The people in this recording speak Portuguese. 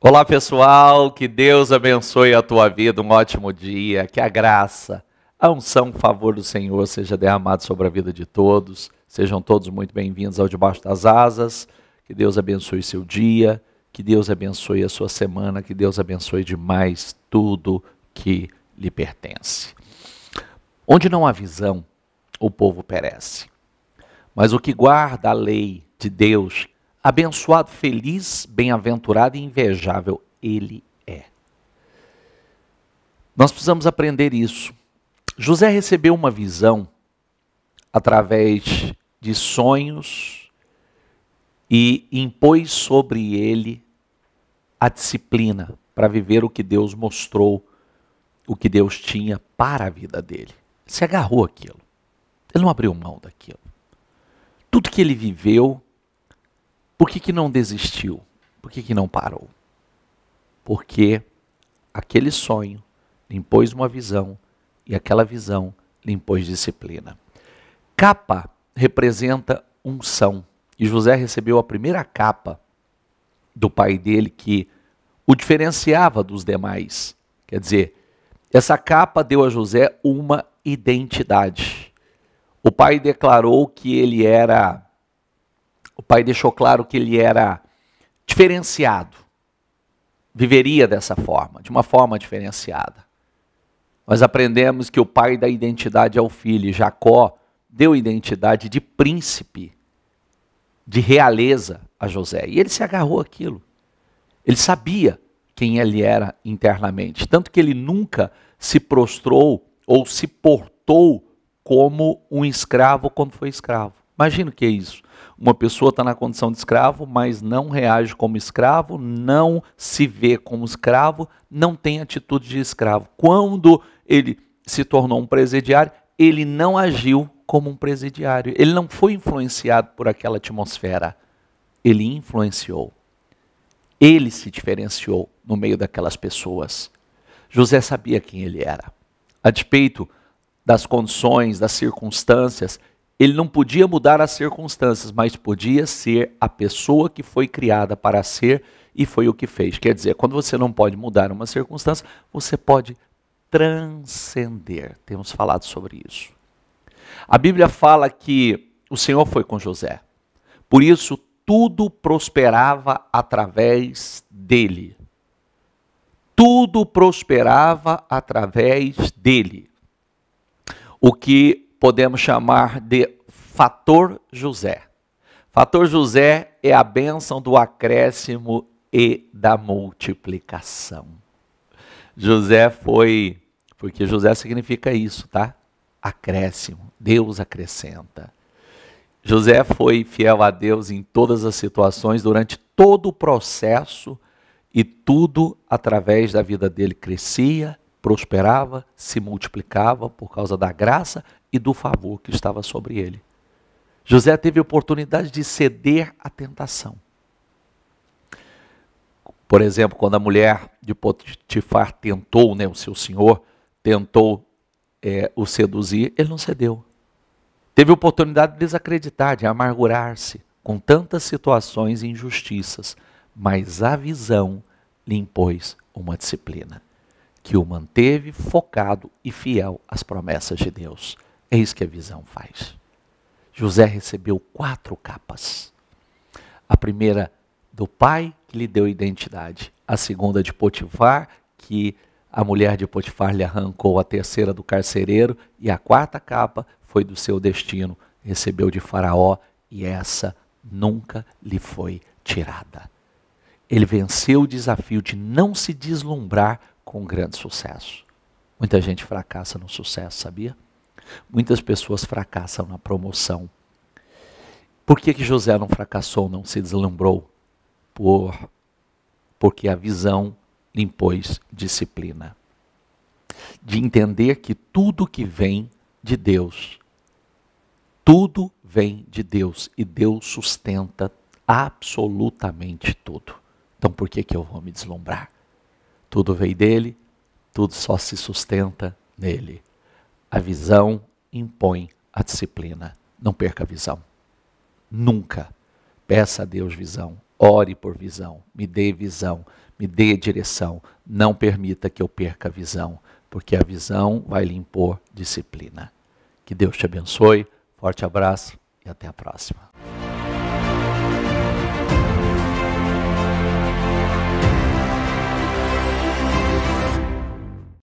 Olá pessoal, que Deus abençoe a tua vida, um ótimo dia, que a graça, a unção, o favor do Senhor seja derramado sobre a vida de todos. Sejam todos muito bem-vindos ao Debaixo das Asas. Que Deus abençoe seu dia, que Deus abençoe a sua semana, que Deus abençoe demais tudo que lhe pertence. Onde não há visão, o povo perece. Mas o que guarda a lei de Deus, Abençoado, feliz, bem-aventurado e invejável ele é. Nós precisamos aprender isso. José recebeu uma visão através de sonhos e impôs sobre ele a disciplina para viver o que Deus mostrou, o que Deus tinha para a vida dele. Se agarrou aquilo. Ele não abriu mão daquilo. Tudo que ele viveu, por que, que não desistiu? Por que, que não parou? Porque aquele sonho lhe impôs uma visão e aquela visão lhe impôs disciplina. Capa representa unção. E José recebeu a primeira capa do pai dele que o diferenciava dos demais. Quer dizer, essa capa deu a José uma identidade. O pai declarou que ele era o pai deixou claro que ele era diferenciado. Viveria dessa forma, de uma forma diferenciada. Nós aprendemos que o pai dá identidade ao filho. Jacó deu identidade de príncipe, de realeza a José. E ele se agarrou àquilo. Ele sabia quem ele era internamente. Tanto que ele nunca se prostrou ou se portou como um escravo quando foi escravo. Imagina o que é isso. Uma pessoa está na condição de escravo, mas não reage como escravo, não se vê como escravo, não tem atitude de escravo. Quando ele se tornou um presidiário, ele não agiu como um presidiário. Ele não foi influenciado por aquela atmosfera. Ele influenciou. Ele se diferenciou no meio daquelas pessoas. José sabia quem ele era. A despeito das condições, das circunstâncias, ele não podia mudar as circunstâncias, mas podia ser a pessoa que foi criada para ser e foi o que fez. Quer dizer, quando você não pode mudar uma circunstância, você pode transcender. Temos falado sobre isso. A Bíblia fala que o Senhor foi com José. Por isso, tudo prosperava através dele. Tudo prosperava através dele. O que podemos chamar de fator José. Fator José é a bênção do acréscimo e da multiplicação. José foi, porque José significa isso, tá? Acréscimo, Deus acrescenta. José foi fiel a Deus em todas as situações, durante todo o processo, e tudo através da vida dele crescia prosperava, se multiplicava por causa da graça e do favor que estava sobre ele. José teve oportunidade de ceder à tentação. Por exemplo, quando a mulher de Potifar tentou, né, o seu senhor, tentou é, o seduzir, ele não cedeu. Teve oportunidade de desacreditar, de amargurar-se com tantas situações e injustiças, mas a visão lhe impôs uma disciplina que o manteve focado e fiel às promessas de Deus. Eis é que a visão faz. José recebeu quatro capas. A primeira do pai, que lhe deu identidade. A segunda de Potifar, que a mulher de Potifar lhe arrancou. A terceira do carcereiro. E a quarta capa foi do seu destino. Recebeu de Faraó e essa nunca lhe foi tirada. Ele venceu o desafio de não se deslumbrar com grande sucesso. Muita gente fracassa no sucesso, sabia? Muitas pessoas fracassam na promoção. Por que, que José não fracassou, não se deslumbrou? Por, porque a visão lhe impôs disciplina. De entender que tudo que vem de Deus, tudo vem de Deus e Deus sustenta absolutamente tudo. Então por que, que eu vou me deslumbrar? Tudo vem dele, tudo só se sustenta nele. A visão impõe a disciplina. Não perca a visão. Nunca. Peça a Deus visão. Ore por visão. Me dê visão. Me dê direção. Não permita que eu perca a visão, porque a visão vai lhe impor disciplina. Que Deus te abençoe. Forte abraço e até a próxima.